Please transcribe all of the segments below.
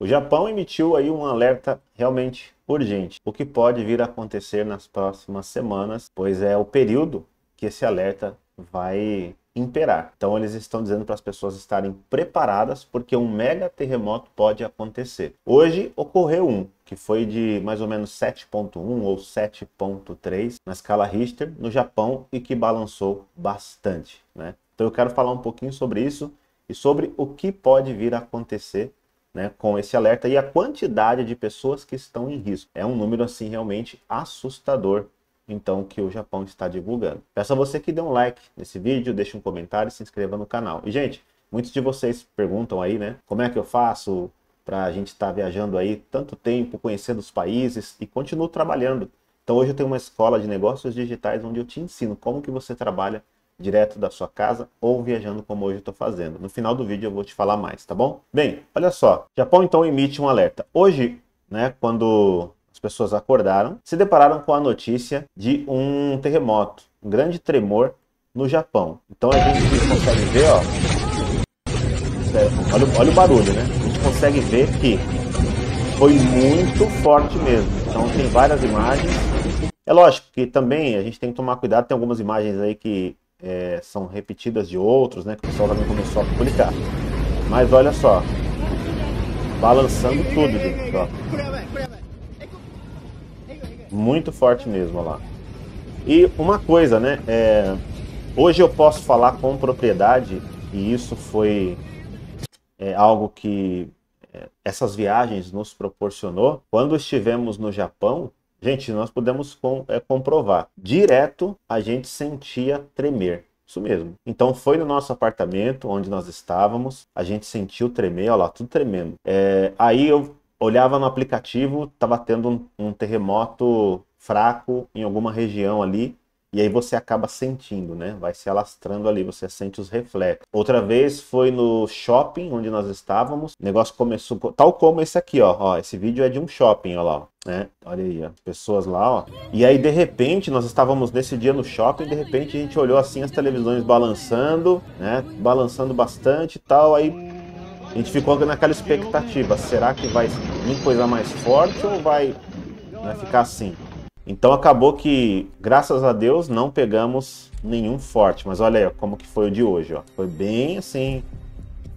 O Japão emitiu aí um alerta realmente urgente, o que pode vir a acontecer nas próximas semanas, pois é o período que esse alerta vai imperar. Então eles estão dizendo para as pessoas estarem preparadas porque um mega terremoto pode acontecer. Hoje ocorreu um, que foi de mais ou menos 7.1 ou 7.3 na escala Richter no Japão e que balançou bastante, né? Então eu quero falar um pouquinho sobre isso e sobre o que pode vir a acontecer né, com esse alerta e a quantidade de pessoas que estão em risco. É um número assim realmente assustador, então que o Japão está divulgando. Peço a você que dê um like nesse vídeo, deixe um comentário e se inscreva no canal. E gente, muitos de vocês perguntam aí, né, como é que eu faço para a gente estar tá viajando aí tanto tempo, conhecendo os países e continuo trabalhando. Então hoje eu tenho uma escola de negócios digitais onde eu te ensino como que você trabalha direto da sua casa ou viajando como hoje estou fazendo. No final do vídeo eu vou te falar mais, tá bom? Bem, olha só, Japão então emite um alerta. Hoje, né, quando as pessoas acordaram, se depararam com a notícia de um terremoto, um grande tremor no Japão. Então a gente consegue ver, ó, olha, olha o barulho, né? A gente consegue ver que foi muito forte mesmo. Então tem várias imagens. É lógico que também a gente tem que tomar cuidado, tem algumas imagens aí que é, são repetidas de outros, né? Que o pessoal também começou a publicar. Mas olha só, balançando tudo, gente, ó. Muito forte mesmo, olha lá. E uma coisa, né? É, hoje eu posso falar com propriedade, e isso foi é, algo que é, essas viagens nos proporcionou. Quando estivemos no Japão, Gente, nós podemos com, é, comprovar. Direto a gente sentia tremer. Isso mesmo. Então foi no nosso apartamento onde nós estávamos. A gente sentiu tremer, olha lá, tudo tremendo. É, aí eu olhava no aplicativo, estava tendo um, um terremoto fraco em alguma região ali. E aí você acaba sentindo, né? Vai se alastrando ali, você sente os reflexos. Outra vez foi no shopping onde nós estávamos. O negócio começou tal como esse aqui, ó. ó esse vídeo é de um shopping, ó lá. Né? Olha aí, ó. pessoas lá, ó. E aí, de repente, nós estávamos nesse dia no shopping, de repente a gente olhou assim as televisões balançando, né? Balançando bastante e tal. Aí a gente ficou naquela expectativa. Será que vai vir coisa mais forte ou vai né, ficar assim? Então acabou que, graças a Deus, não pegamos nenhum forte. Mas olha aí, como que foi o de hoje, ó. Foi bem assim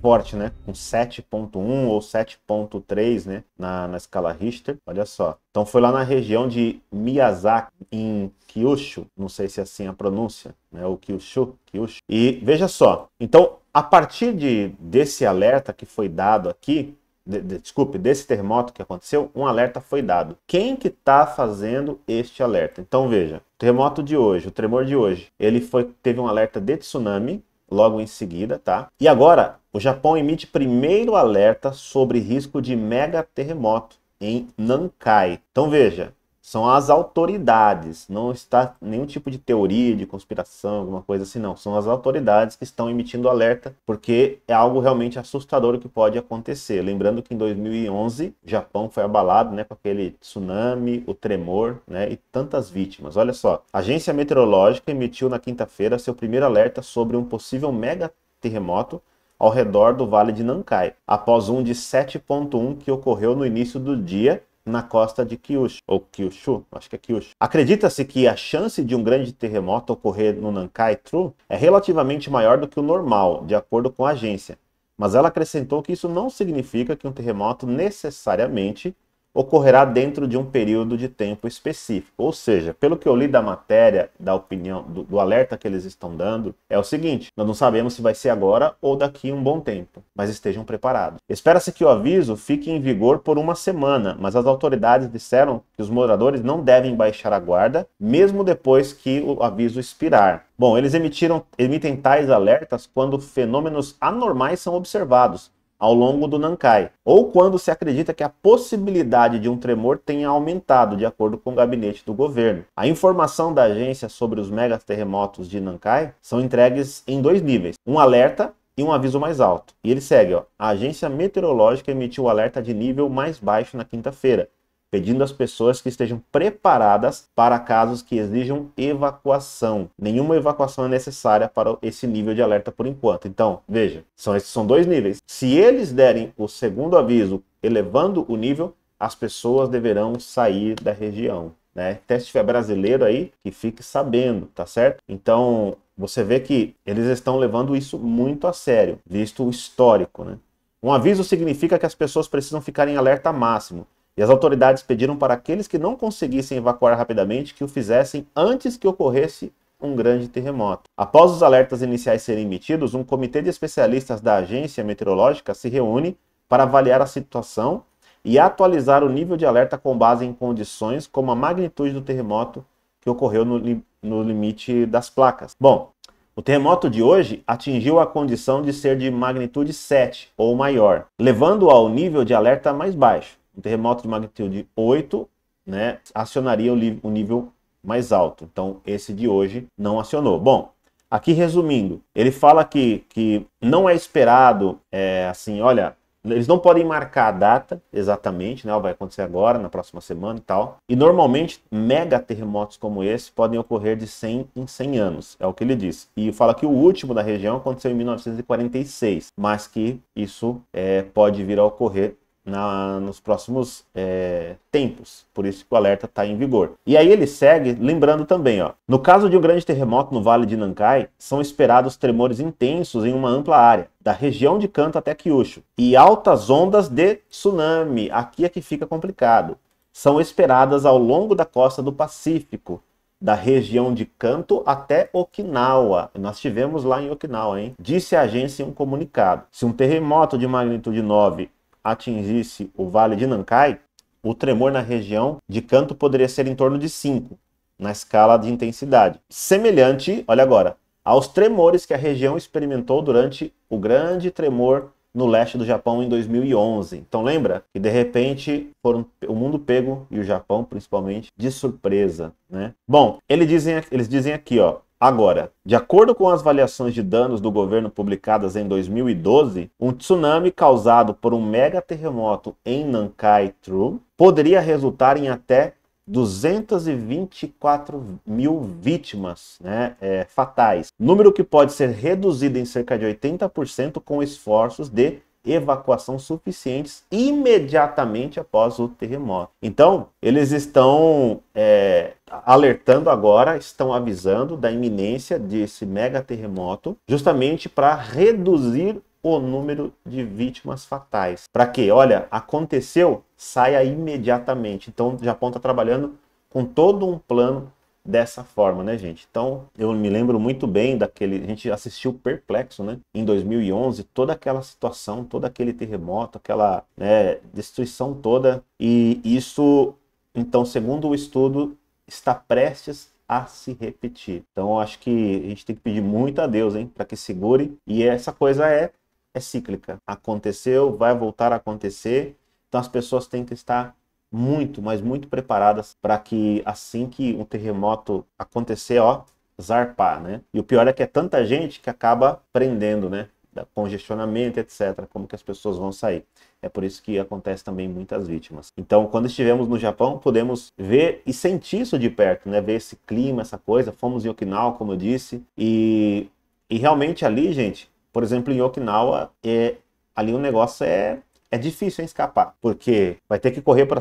forte, né? Com 7.1 ou 7.3, né? Na, na escala Richter, olha só. Então foi lá na região de Miyazaki, em Kyushu, não sei se é assim a pronúncia, né? o Kyushu, Kyushu. E veja só, então a partir de, desse alerta que foi dado aqui, de, de, desculpe, desse terremoto que aconteceu, um alerta foi dado. Quem que está fazendo este alerta? Então veja, o terremoto de hoje, o tremor de hoje, ele foi, teve um alerta de tsunami logo em seguida, tá? E agora, o Japão emite primeiro alerta sobre risco de mega terremoto em Nankai. Então veja, são as autoridades, não está nenhum tipo de teoria de conspiração, alguma coisa assim, não. São as autoridades que estão emitindo alerta, porque é algo realmente assustador o que pode acontecer. Lembrando que em 2011, o Japão foi abalado né, com aquele tsunami, o tremor né, e tantas vítimas. Olha só, a agência meteorológica emitiu na quinta-feira seu primeiro alerta sobre um possível mega terremoto ao redor do Vale de Nankai, após um de 7.1 que ocorreu no início do dia na costa de Kyushu, ou Kyushu, acho que é Kyushu. Acredita-se que a chance de um grande terremoto ocorrer no Nankai-tru é relativamente maior do que o normal, de acordo com a agência. Mas ela acrescentou que isso não significa que um terremoto necessariamente ocorrerá dentro de um período de tempo específico. Ou seja, pelo que eu li da matéria, da opinião, do, do, alerta que eles estão dando, é o seguinte: nós não sabemos se vai ser agora ou daqui um bom tempo, mas estejam preparados. Espera-se que o aviso fique em vigor por uma semana, mas as autoridades disseram que os moradores não devem baixar a guarda, mesmo depois que o aviso expirar. Bom, eles emitiram, emitem tais alertas quando fenômenos anormais são observados, ao longo do Nankai, ou quando se acredita que a possibilidade de um tremor tenha aumentado, de acordo com o gabinete do governo. A informação da agência sobre os megaterremotos de Nankai são entregues em dois níveis: um alerta e um aviso mais alto. E ele segue, ó, a agência meteorológica emitiu o alerta de nível mais baixo na quinta-feira, pedindo às pessoas que estejam preparadas para casos que exijam evacuação. Nenhuma evacuação é necessária para esse nível de alerta por enquanto. Então, veja, são esses são dois níveis. Se eles derem o segundo aviso, elevando o nível, as pessoas deverão sair da região. Né? Até se tiver brasileiro aí, que fique sabendo, tá certo? Então, você vê que eles estão levando isso muito a sério, visto o histórico, né? Um aviso significa que as pessoas precisam ficar em alerta máximo, e as autoridades pediram para aqueles que não conseguissem evacuar rapidamente que o fizessem antes que ocorresse um grande terremoto. Após os alertas iniciais serem emitidos, um comitê de especialistas da agência meteorológica se reúne para avaliar a situação e atualizar o nível de alerta com base em condições como a magnitude do terremoto que ocorreu no, li no limite das placas. Bom, o terremoto de hoje atingiu a condição de ser de magnitude 7 ou maior, levando ao nível de alerta mais baixo um terremoto de magnitude 8 né, acionaria o, o nível mais alto. Então, esse de hoje não acionou. Bom, aqui resumindo, ele fala que, que não é esperado, é, assim, olha, eles não podem marcar a data exatamente, né? Vai acontecer agora, na próxima semana e tal. E normalmente, mega terremotos como esse podem ocorrer de 100 em 100 anos, é o que ele diz. E fala que o último da região aconteceu em 1946, mas que isso é, pode vir a ocorrer na, nos próximos é, tempos. Por isso que o alerta está em vigor. E aí ele segue lembrando também, ó, no caso de um grande terremoto no Vale de Nankai, são esperados tremores intensos em uma ampla área, da região de Kanto até Kyushu, e altas ondas de tsunami. Aqui é que fica complicado. São esperadas ao longo da costa do Pacífico, da região de Kanto até Okinawa. Nós tivemos lá em Okinawa, hein? Disse a agência em um comunicado. Se um terremoto de magnitude 9 atingisse o Vale de Nankai, o tremor na região de canto poderia ser em torno de 5 na escala de intensidade, semelhante, olha agora, aos tremores que a região experimentou durante o grande tremor no leste do Japão em 2011. Então lembra que de repente foram o mundo pego e o Japão principalmente de surpresa, né? Bom, eles dizem, eles dizem aqui, ó, Agora, de acordo com as avaliações de danos do governo publicadas em 2012, um tsunami causado por um mega terremoto em Nankai Tru poderia resultar em até 224 mil vítimas né, é, fatais, número que pode ser reduzido em cerca de 80% com esforços de evacuação suficientes imediatamente após o terremoto. Então, eles estão é, alertando agora, estão avisando da iminência desse mega terremoto, justamente para reduzir o número de vítimas fatais. Para quê? olha, aconteceu, saia imediatamente. Então, o Japão está trabalhando com todo um plano dessa forma, né, gente? Então, eu me lembro muito bem daquele, a gente assistiu Perplexo, né, em 2011, toda aquela situação, todo aquele terremoto, aquela né, destruição toda, e isso, então, segundo o estudo, está prestes a se repetir. Então, acho que a gente tem que pedir muito a Deus, hein, para que segure. E essa coisa é é cíclica. Aconteceu, vai voltar a acontecer. Então, as pessoas têm que estar muito, mas muito preparadas para que assim que um terremoto acontecer, ó, zarpar, né? E o pior é que é tanta gente que acaba prendendo, né? Da congestionamento, etc. Como que as pessoas vão sair? É por isso que acontece também muitas vítimas. Então, quando estivemos no Japão, podemos ver e sentir isso de perto, né? Ver esse clima, essa coisa. Fomos em Okinawa, como eu disse, e, e realmente ali, gente, por exemplo, em Okinawa, é, ali o negócio é é difícil escapar, porque vai ter que correr para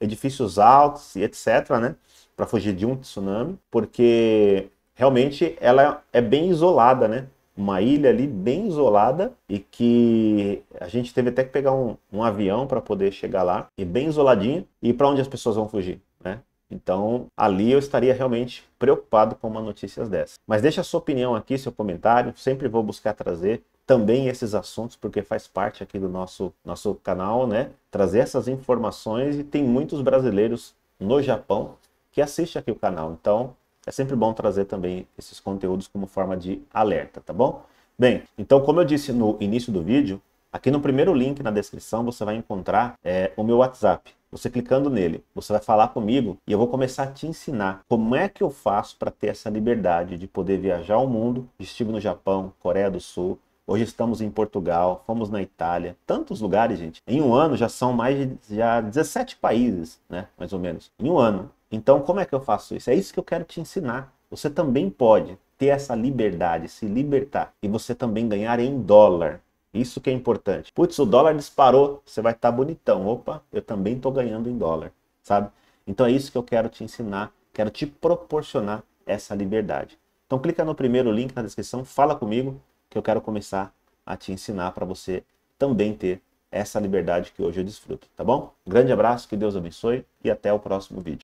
edifícios altos e etc, né? Para fugir de um tsunami, porque realmente ela é bem isolada, né? Uma ilha ali bem isolada e que a gente teve até que pegar um, um avião para poder chegar lá e bem isoladinho. E para onde as pessoas vão fugir, né? Então, ali eu estaria realmente preocupado com uma notícia dessa. Mas deixa a sua opinião aqui, seu comentário, sempre vou buscar trazer também esses assuntos, porque faz parte aqui do nosso, nosso canal, né? Trazer essas informações e tem muitos brasileiros no Japão que assistem aqui o canal. Então, é sempre bom trazer também esses conteúdos como forma de alerta, tá bom? Bem, então, como eu disse no início do vídeo, aqui no primeiro link na descrição você vai encontrar é, o meu WhatsApp. Você clicando nele, você vai falar comigo e eu vou começar a te ensinar como é que eu faço para ter essa liberdade de poder viajar o mundo. Estive no Japão, Coreia do Sul, Hoje estamos em Portugal, fomos na Itália, tantos lugares, gente. Em um ano já são mais de já 17 países, né? Mais ou menos. Em um ano. Então, como é que eu faço isso? É isso que eu quero te ensinar. Você também pode ter essa liberdade, se libertar e você também ganhar em dólar. Isso que é importante. Putz, o dólar disparou, você vai estar tá bonitão. Opa, eu também estou ganhando em dólar, sabe? Então é isso que eu quero te ensinar, quero te proporcionar essa liberdade. Então clica no primeiro link na descrição, fala comigo, que eu quero começar a te ensinar para você também ter essa liberdade que hoje eu desfruto, tá bom? Grande abraço, que Deus abençoe e até o próximo vídeo.